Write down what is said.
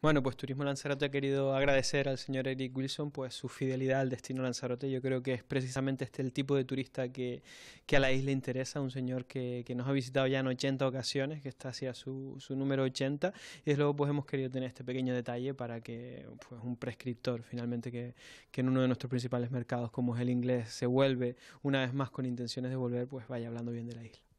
Bueno, pues Turismo Lanzarote ha querido agradecer al señor Eric Wilson pues su fidelidad al destino Lanzarote. Yo creo que es precisamente este el tipo de turista que, a la isla interesa, un señor que, nos ha visitado ya en 80 ocasiones, que está hacia su, su número 80, y es luego pues hemos querido tener este pequeño detalle para que pues un prescriptor finalmente que, en uno de nuestros principales mercados como es el inglés se vuelve una vez más con intenciones de volver, pues vaya hablando bien de la isla.